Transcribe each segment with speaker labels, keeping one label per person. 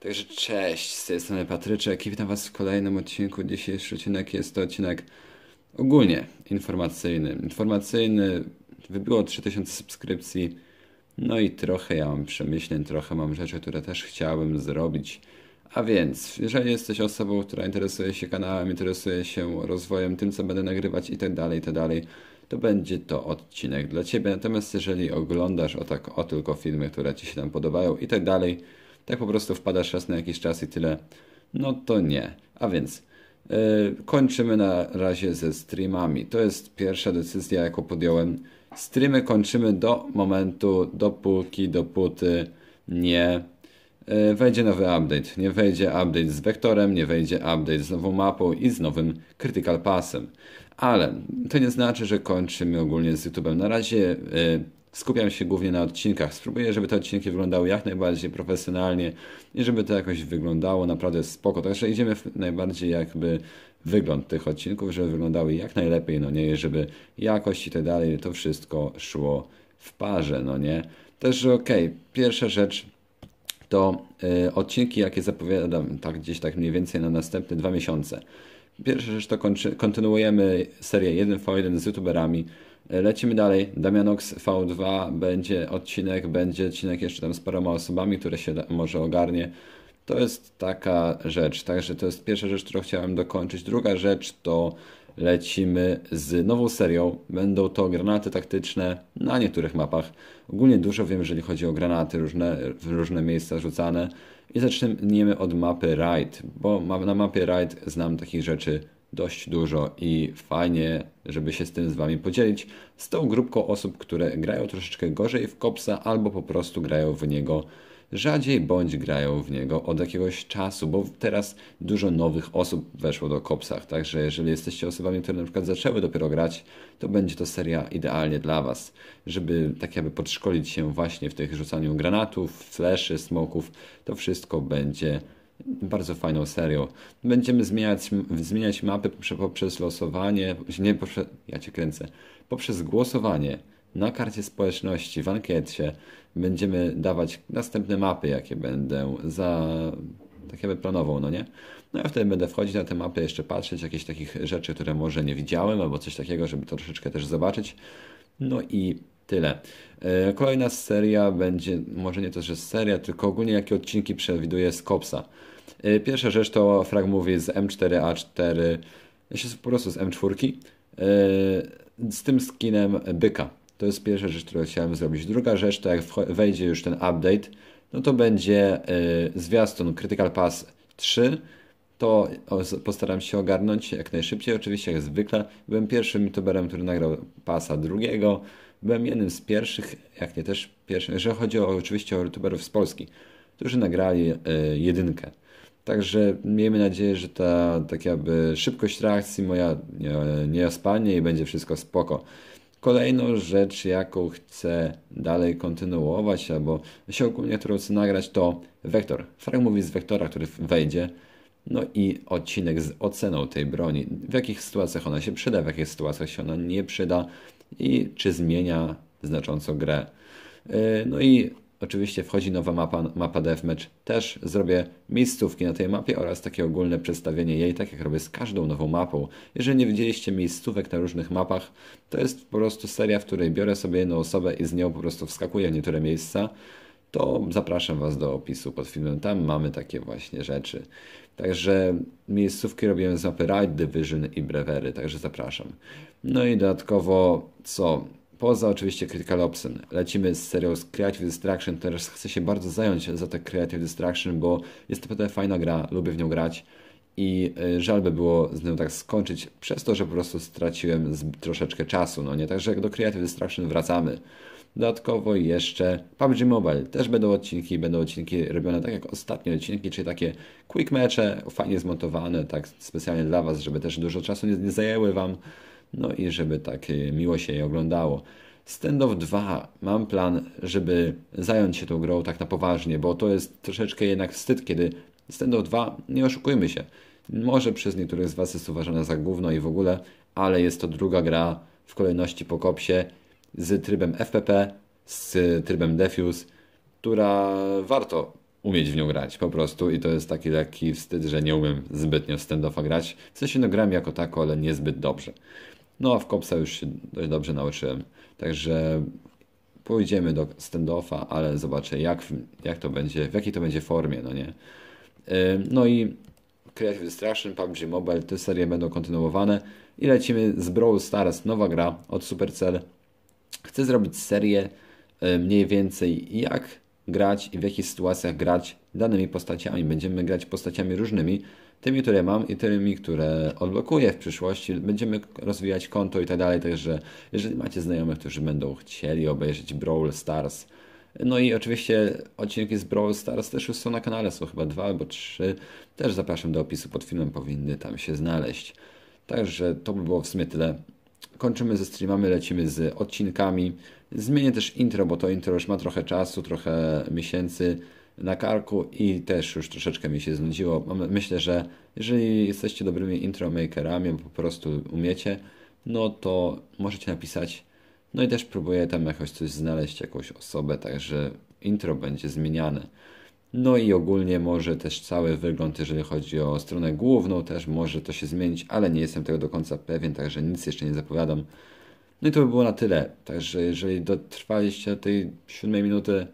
Speaker 1: Także cześć, z tej strony Patryczek i witam Was w kolejnym odcinku. Dzisiejszy odcinek jest to odcinek ogólnie informacyjny. Informacyjny, wybiło 3000 subskrypcji, no i trochę ja mam przemyśleń, trochę mam rzeczy, które też chciałbym zrobić. A więc, jeżeli jesteś osobą, która interesuje się kanałem, interesuje się rozwojem, tym co będę nagrywać i tak dalej, i tak dalej, to będzie to odcinek dla Ciebie. Natomiast jeżeli oglądasz o tak o tylko filmy, które Ci się tam podobają i tak dalej, tak po prostu wpadasz raz na jakiś czas i tyle. No to nie. A więc yy, kończymy na razie ze streamami. To jest pierwsza decyzja, jaką podjąłem. Streamy kończymy do momentu, dopóki, dopóty nie yy, wejdzie nowy update. Nie wejdzie update z wektorem, nie wejdzie update z nową mapą i z nowym Critical Passem. Ale to nie znaczy, że kończymy ogólnie z YouTube'em. Na razie yy, skupiam się głównie na odcinkach. Spróbuję, żeby te odcinki wyglądały jak najbardziej profesjonalnie i żeby to jakoś wyglądało naprawdę spoko. Także idziemy w najbardziej jakby wygląd tych odcinków, żeby wyglądały jak najlepiej, no nie, żeby jakość i tak dalej, to wszystko szło w parze, no nie. Też okej, okay, pierwsza rzecz to y, odcinki, jakie zapowiadam tak gdzieś tak mniej więcej na następne dwa miesiące. Pierwsza rzecz to kontynuujemy serię jeden v 1 z youtuberami, Lecimy dalej. Damianox V2 będzie odcinek, będzie odcinek jeszcze tam z paroma osobami, które się może ogarnie. To jest taka rzecz, także to jest pierwsza rzecz, którą chciałem dokończyć. Druga rzecz to lecimy z nową serią. Będą to granaty taktyczne na niektórych mapach. Ogólnie dużo wiem, jeżeli chodzi o granaty różne, w różne miejsca rzucane. I zaczniemy od mapy Raid, bo na mapie Raid znam takich rzeczy dość dużo i fajnie, żeby się z tym z Wami podzielić, z tą grupką osób, które grają troszeczkę gorzej w Kopsa albo po prostu grają w niego rzadziej bądź grają w niego od jakiegoś czasu, bo teraz dużo nowych osób weszło do kopsach, także jeżeli jesteście osobami, które na przykład zaczęły dopiero grać, to będzie to seria idealnie dla Was, żeby tak jakby podszkolić się właśnie w tych rzucaniu granatów, fleszy, smoków, to wszystko będzie bardzo fajną serią. Będziemy zmieniać, zmieniać mapy poprzez losowanie, nie poprzez, ja cię kręcę, poprzez głosowanie na karcie społeczności, w ankiecie. Będziemy dawać następne mapy, jakie będę za tak jakby planował, no nie? No ja wtedy będę wchodzić na te mapy, jeszcze patrzeć, jakieś takich rzeczy, które może nie widziałem, albo coś takiego, żeby to troszeczkę też zobaczyć. No i tyle. E, kolejna seria będzie, może nie to, że seria, tylko ogólnie jakie odcinki przewiduje z Kopsa. Y, pierwsza rzecz to frag mówi z M4A4, po prostu z M4, y, z tym skinem byka. To jest pierwsza rzecz, którą chciałem zrobić. Druga rzecz to jak wejdzie już ten update, no to będzie y, zwiastun Critical Pass 3. To postaram się ogarnąć jak najszybciej. Oczywiście, jak zwykle, byłem pierwszym youtuberem, który nagrał pasa drugiego. Byłem jednym z pierwszych, jak nie też pierwszych, że chodzi o, oczywiście o youtuberów z Polski którzy nagrali e, jedynkę. Także miejmy nadzieję, że ta tak jakby szybkość reakcji moja nie spadnie i będzie wszystko spoko. Kolejną rzecz, jaką chcę dalej kontynuować, albo się ogólnie, którą chcę nagrać, to wektor. Frank mówi z wektora, który wejdzie. No i odcinek z oceną tej broni. W jakich sytuacjach ona się przyda, w jakich sytuacjach się ona nie przyda i czy zmienia znacząco grę. E, no i Oczywiście wchodzi nowa mapa, mapa Deathmatch. Też zrobię miejscówki na tej mapie oraz takie ogólne przedstawienie jej, tak jak robię z każdą nową mapą. Jeżeli nie widzieliście miejscówek na różnych mapach, to jest po prostu seria, w której biorę sobie jedną osobę i z nią po prostu wskakuję w niektóre miejsca to zapraszam Was do opisu pod filmem. Tam mamy takie właśnie rzeczy. Także miejscówki robiłem z mapy Ride, Division i Brewery, także zapraszam. No i dodatkowo co? Poza oczywiście Critical Opsem. Lecimy z serią z Creative Destruction. Teraz chcę się bardzo zająć za te Creative Destruction, bo jest to pewnie fajna gra, lubię w nią grać i e, żal by było z nią tak skończyć, przez to, że po prostu straciłem troszeczkę czasu, no nie? Także jak do Creative Destruction wracamy. Dodatkowo jeszcze PUBG Mobile. Też będą odcinki, będą odcinki robione tak jak ostatnie odcinki, czyli takie quick mecze, fajnie zmontowane, tak specjalnie dla Was, żeby też dużo czasu nie, nie zajęły Wam no i żeby tak y, miło się jej oglądało. of 2 mam plan, żeby zająć się tą grą tak na poważnie, bo to jest troszeczkę jednak wstyd, kiedy of 2, nie oszukujmy się, może przez niektórych z Was jest uważana za gówno i w ogóle, ale jest to druga gra w kolejności po kopsie z trybem FPP, z trybem Defuse, która warto umieć w nią grać po prostu i to jest taki lekki wstyd, że nie umiem zbytnio standoffa grać. W sensie no gram jako tako, ale niezbyt dobrze. No a w Kopsa już się dość dobrze nauczyłem. Także pójdziemy do standoffa, ale zobaczę jak, jak to będzie, w jakiej to będzie formie, no nie. No i Creative Destruction, PUBG Mobile, te serie będą kontynuowane i lecimy z Brawl Stars, nowa gra od Supercell. Chcę zrobić serię y, mniej więcej jak grać i w jakich sytuacjach grać danymi postaciami. Będziemy grać postaciami różnymi, tymi, które mam i tymi, które odblokuję w przyszłości. Będziemy rozwijać konto i tak dalej, także jeżeli macie znajomych, którzy będą chcieli obejrzeć Brawl Stars, no i oczywiście odcinki z Brawl Stars też już są na kanale, są chyba dwa albo trzy. Też zapraszam do opisu pod filmem, powinny tam się znaleźć. Także to by było w sumie tyle. Kończymy ze streamami, lecimy z odcinkami. Zmienię też intro, bo to intro już ma trochę czasu, trochę miesięcy na karku i też już troszeczkę mi się znudziło. Myślę, że jeżeli jesteście dobrymi intro makerami, po prostu umiecie, no to możecie napisać. No i też próbuję tam jakoś coś znaleźć, jakąś osobę, także intro będzie zmieniane. No i ogólnie może też cały wygląd, jeżeli chodzi o stronę główną, też może to się zmienić, ale nie jestem tego do końca pewien, także nic jeszcze nie zapowiadam. No i to by było na tyle. Także jeżeli dotrwaliście do tej siódmej minuty,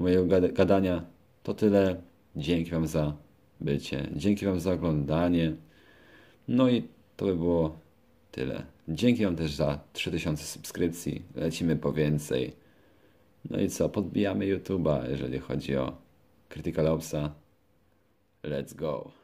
Speaker 1: mojego gadania to tyle. Dzięki Wam za bycie. Dzięki Wam za oglądanie. No i to by było tyle. Dzięki Wam też za 3000 subskrypcji. Lecimy po więcej. No i co? Podbijamy YouTube'a, jeżeli chodzi o Critical Opsa. Let's go.